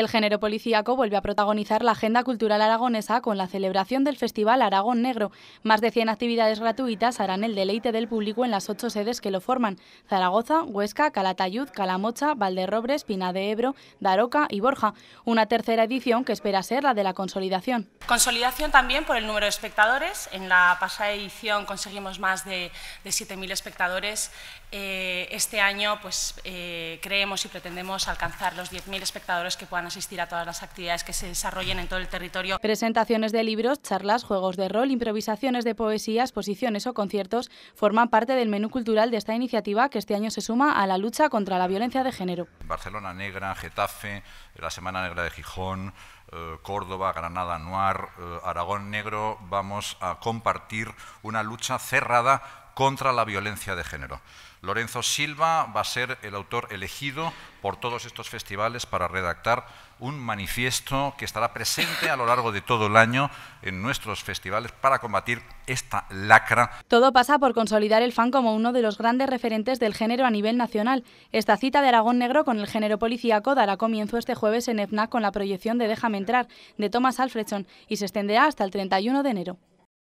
El género policíaco vuelve a protagonizar la agenda cultural aragonesa con la celebración del Festival Aragón Negro. Más de 100 actividades gratuitas harán el deleite del público en las ocho sedes que lo forman: Zaragoza, Huesca, Calatayud, Calamocha, Valderrobres, Pina de Ebro, Daroca y Borja. Una tercera edición que espera ser la de la consolidación. Consolidación también por el número de espectadores. En la pasada edición conseguimos más de, 7.000 espectadores. Eh, este año pues, eh, creemos y pretendemos alcanzar los 10.000 espectadores que puedan asistir a todas las actividades que se desarrollen en todo el territorio. Presentaciones de libros, charlas, juegos de rol, improvisaciones de poesía, exposiciones o conciertos forman parte del menú cultural de esta iniciativa que este año se suma a la lucha contra la violencia de género. Barcelona Negra, Getafe, eh, la Semana Negra de Gijón, eh, Córdoba, Granada, Noir, eh, Aragón Negro, vamos a compartir una lucha cerrada contra la violencia de género. Lorenzo Silva va a ser el autor elegido por todos estos festivales para redactar un manifiesto que estará presente a lo largo de todo el año en nuestros festivales para combatir esta lacra. Todo pasa por consolidar el fan como uno de los grandes referentes del género a nivel nacional. Esta cita de Aragón Negro con el género policíaco dará comienzo este jueves en EFNAC con la proyección de Déjame entrar de Thomas Alfredson y se extenderá hasta el 31 de enero.